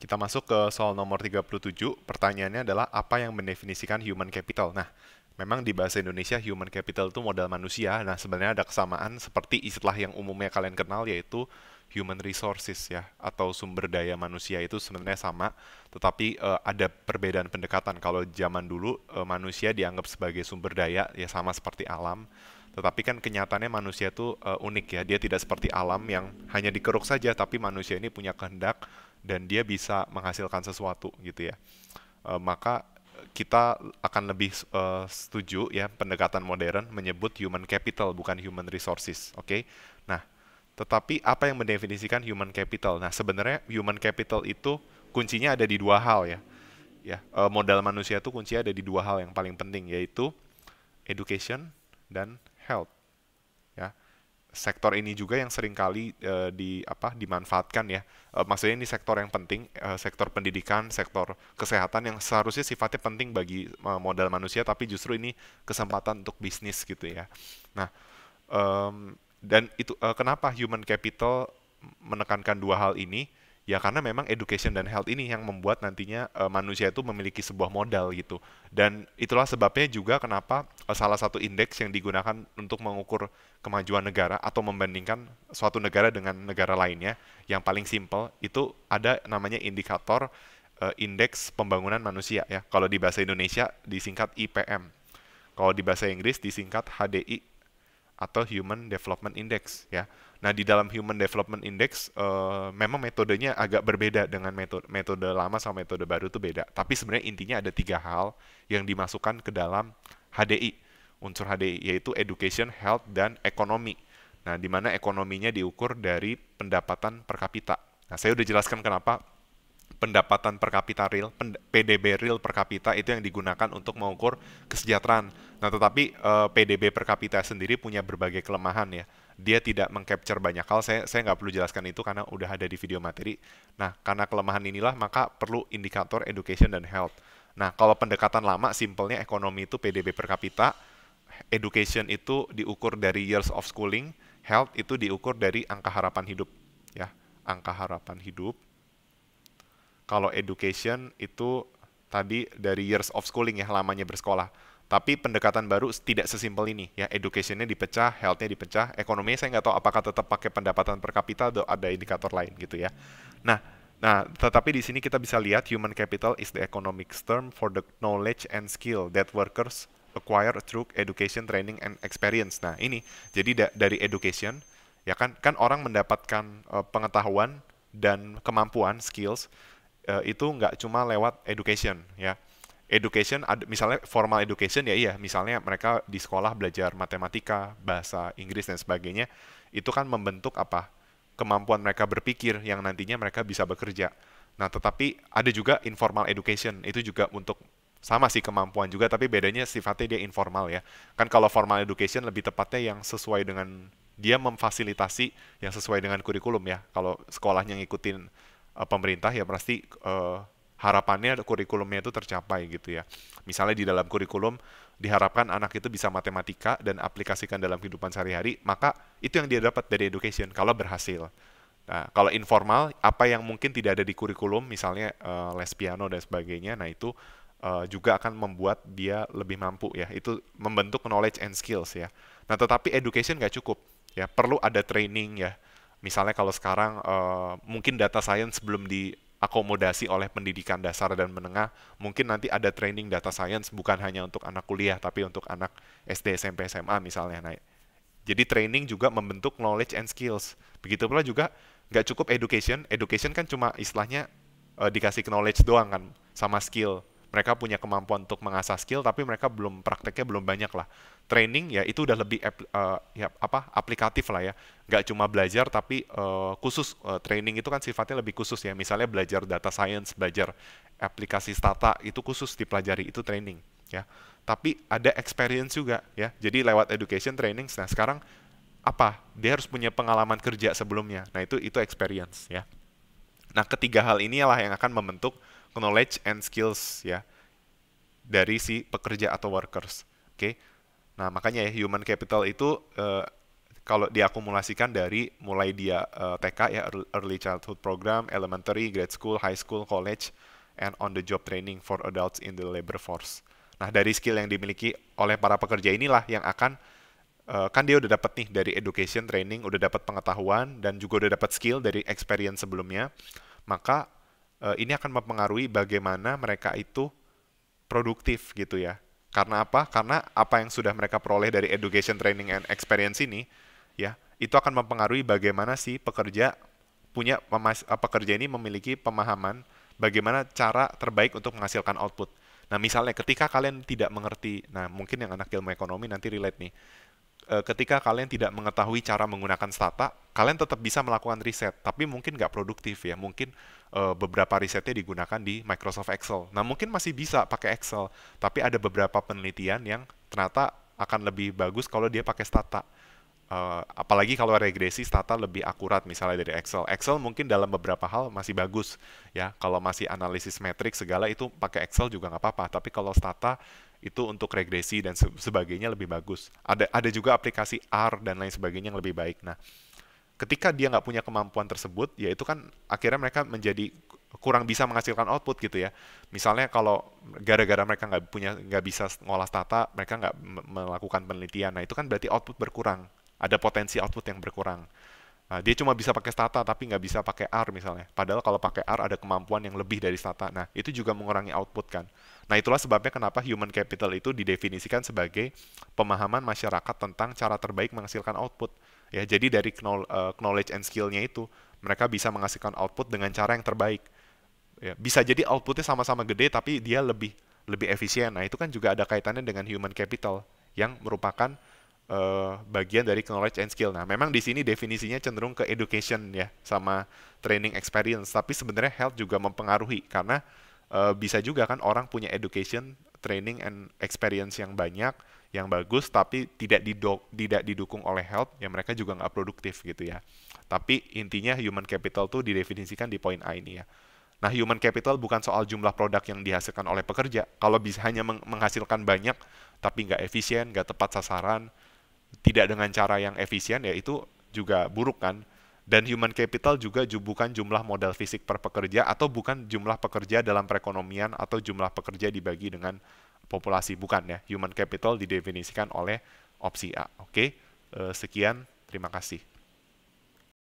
Kita masuk ke soal nomor 37. Pertanyaannya adalah apa yang mendefinisikan human capital? Nah, memang di bahasa Indonesia human capital itu modal manusia. Nah, sebenarnya ada kesamaan seperti istilah yang umumnya kalian kenal yaitu human resources ya atau sumber daya manusia itu sebenarnya sama, tetapi uh, ada perbedaan pendekatan. Kalau zaman dulu uh, manusia dianggap sebagai sumber daya ya sama seperti alam tetapi kan kenyataannya manusia itu uh, unik ya dia tidak seperti alam yang hanya dikeruk saja tapi manusia ini punya kehendak dan dia bisa menghasilkan sesuatu gitu ya. E, maka kita akan lebih e, setuju ya pendekatan modern menyebut human capital bukan human resources, oke? Okay? Nah, tetapi apa yang mendefinisikan human capital? Nah, sebenarnya human capital itu kuncinya ada di dua hal ya. Ya, e, modal manusia itu kuncinya ada di dua hal yang paling penting yaitu education dan health sektor ini juga yang seringkali uh, di apa dimanfaatkan ya. Uh, maksudnya ini sektor yang penting, uh, sektor pendidikan, sektor kesehatan yang seharusnya sifatnya penting bagi uh, modal manusia tapi justru ini kesempatan untuk bisnis gitu ya. Nah, um, dan itu uh, kenapa human capital menekankan dua hal ini? ya karena memang education dan health ini yang membuat nantinya uh, manusia itu memiliki sebuah modal gitu dan itulah sebabnya juga kenapa uh, salah satu indeks yang digunakan untuk mengukur kemajuan negara atau membandingkan suatu negara dengan negara lainnya yang paling simple itu ada namanya indikator uh, indeks pembangunan manusia ya kalau di bahasa Indonesia disingkat IPM kalau di bahasa Inggris disingkat HDI atau Human Development Index ya. Nah di dalam Human Development Index uh, memang metodenya agak berbeda dengan metode metode lama sama metode baru itu beda. Tapi sebenarnya intinya ada tiga hal yang dimasukkan ke dalam HDI unsur HDI yaitu Education, Health dan Ekonomi. Nah di mana ekonominya diukur dari pendapatan per kapita. Nah saya udah jelaskan kenapa pendapatan per kapita real, PDB real per kapita itu yang digunakan untuk mengukur kesejahteraan. Nah, tetapi uh, eh, PDB per kapita sendiri punya berbagai kelemahan ya. Dia tidak mengcapture banyak hal. Saya saya nggak perlu jelaskan itu karena udah ada di video materi. Nah, karena kelemahan inilah maka perlu indikator education dan health. Nah, kalau pendekatan lama simpelnya ekonomi itu PDB per kapita, education itu diukur dari years of schooling, health itu diukur dari angka harapan hidup ya, angka harapan hidup kalau education itu tadi dari years of schooling ya lamanya bersekolah. Tapi pendekatan baru tidak sesimpel ini ya educationnya dipecah, healthnya dipecah, ekonomi saya nggak tahu apakah tetap pakai pendapatan per kapita atau ada indikator lain gitu ya. Nah, Nah, tetapi di sini kita bisa lihat human capital is the economic term for the knowledge and skill that workers acquire through education, training, and experience. Nah, ini jadi da dari education, ya kan, kan orang mendapatkan uh, pengetahuan dan kemampuan skills uh, itu nggak cuma lewat education ya education misalnya formal education ya iya misalnya mereka di sekolah belajar matematika bahasa Inggris dan sebagainya itu kan membentuk apa kemampuan mereka berpikir yang nantinya mereka bisa bekerja nah tetapi ada juga informal education itu juga untuk sama sih kemampuan juga tapi bedanya sifatnya dia informal ya kan kalau formal education lebih tepatnya yang sesuai dengan dia memfasilitasi yang sesuai dengan kurikulum ya kalau sekolahnya ngikutin uh, pemerintah ya pasti uh, harapannya kurikulumnya itu tercapai gitu ya. Misalnya di dalam kurikulum diharapkan anak itu bisa matematika dan aplikasikan dalam kehidupan sehari-hari, maka itu yang dia dapat dari education kalau berhasil. Nah, kalau informal, apa yang mungkin tidak ada di kurikulum, misalnya uh, les piano dan sebagainya, nah itu uh, juga akan membuat dia lebih mampu ya. Itu membentuk knowledge and skills ya. Nah, tetapi education nggak cukup ya, perlu ada training ya Misalnya kalau sekarang uh, mungkin data science belum diakomodasi oleh pendidikan dasar dan menengah, mungkin nanti ada training data science bukan hanya untuk anak kuliah tapi untuk anak SD, SMP, SMA misalnya. Nah, jadi training juga membentuk knowledge and skills. Begitu pula juga nggak cukup education, education kan cuma istilahnya uh, dikasih knowledge doang kan sama skill. Mereka punya kemampuan untuk mengasah skill tapi mereka belum prakteknya belum banyak lah training ya itu udah lebih uh, ya apa aplikatif lah ya nggak cuma belajar tapi uh, khusus uh, training itu kan sifatnya lebih khusus ya misalnya belajar data science belajar aplikasi stata itu khusus dipelajari itu training ya tapi ada experience juga ya jadi lewat education training nah sekarang apa dia harus punya pengalaman kerja sebelumnya nah itu itu experience ya nah ketiga hal inilah yang akan membentuk knowledge and skills ya dari si pekerja atau workers oke okay? Nah, makanya ya human capital itu uh, kalau diakumulasikan dari mulai dia uh, eh, TK ya early childhood program, elementary, grade school, high school, college and on the job training for adults in the labor force. Nah, dari skill yang dimiliki oleh para pekerja inilah yang akan uh, kan dia udah dapat nih dari education training, udah dapat pengetahuan dan juga udah dapat skill dari experience sebelumnya. Maka uh, ini akan mempengaruhi bagaimana mereka itu produktif gitu ya. Karena apa? Karena apa yang sudah mereka peroleh dari education, training, and experience ini, ya, itu akan mempengaruhi bagaimana si pekerja punya eh, pekerja ini memiliki pemahaman bagaimana cara terbaik untuk menghasilkan output. Nah, misalnya ketika kalian tidak mengerti, nah mungkin yang anak ilmu ekonomi nanti relate nih. Eh, ketika kalian tidak mengetahui cara menggunakan Stata, kalian tetap bisa melakukan riset, tapi mungkin nggak produktif ya. Mungkin uh, beberapa risetnya digunakan di Microsoft Excel. Nah, mungkin masih bisa pakai Excel, tapi ada beberapa penelitian yang ternyata akan lebih bagus kalau dia pakai Stata. Uh, apalagi kalau regresi stata lebih akurat misalnya dari Excel. Excel mungkin dalam beberapa hal masih bagus ya. Kalau masih analisis metrik segala itu pakai Excel juga nggak apa-apa. Tapi kalau stata itu untuk regresi dan sebagainya lebih bagus. Ada ada juga aplikasi R dan lain sebagainya yang lebih baik. Nah, ketika dia nggak punya kemampuan tersebut, ya itu kan akhirnya mereka menjadi kurang bisa menghasilkan output gitu ya. Misalnya kalau gara-gara mereka nggak punya nggak bisa ngolah stata mereka nggak melakukan penelitian. Nah itu kan berarti output berkurang ada potensi output yang berkurang. Nah, dia cuma bisa pakai stata tapi nggak bisa pakai R misalnya. Padahal kalau pakai R ada kemampuan yang lebih dari stata. Nah, itu juga mengurangi output kan. Nah, itulah sebabnya kenapa human capital itu didefinisikan sebagai pemahaman masyarakat tentang cara terbaik menghasilkan output. Ya, jadi dari eh, knowledge and skill-nya itu, mereka bisa menghasilkan output dengan cara yang terbaik. Ya, bisa jadi outputnya sama-sama gede tapi dia lebih lebih efisien. Nah, itu kan juga ada kaitannya dengan human capital yang merupakan Eh, bagian dari knowledge and skill. Nah, memang di sini definisinya cenderung ke education ya, sama training experience. Tapi sebenarnya health juga mempengaruhi karena uh, bisa juga kan orang punya education, training and experience yang banyak, yang bagus, tapi tidak didok, tidak didukung oleh health, ya mereka juga nggak produktif gitu ya. Tapi intinya human capital tuh didefinisikan di poin A ini ya. Nah, human capital bukan soal jumlah produk yang dihasilkan oleh pekerja. Kalau bisa hanya menghasilkan banyak, tapi nggak efisien, nggak tepat sasaran, tidak dengan cara yang efisien ya itu juga buruk kan dan human capital juga bukan jumlah modal fisik per pekerja atau bukan jumlah pekerja dalam perekonomian atau jumlah pekerja dibagi dengan populasi bukan ya human capital didefinisikan oleh opsi A oke eh, sekian terima kasih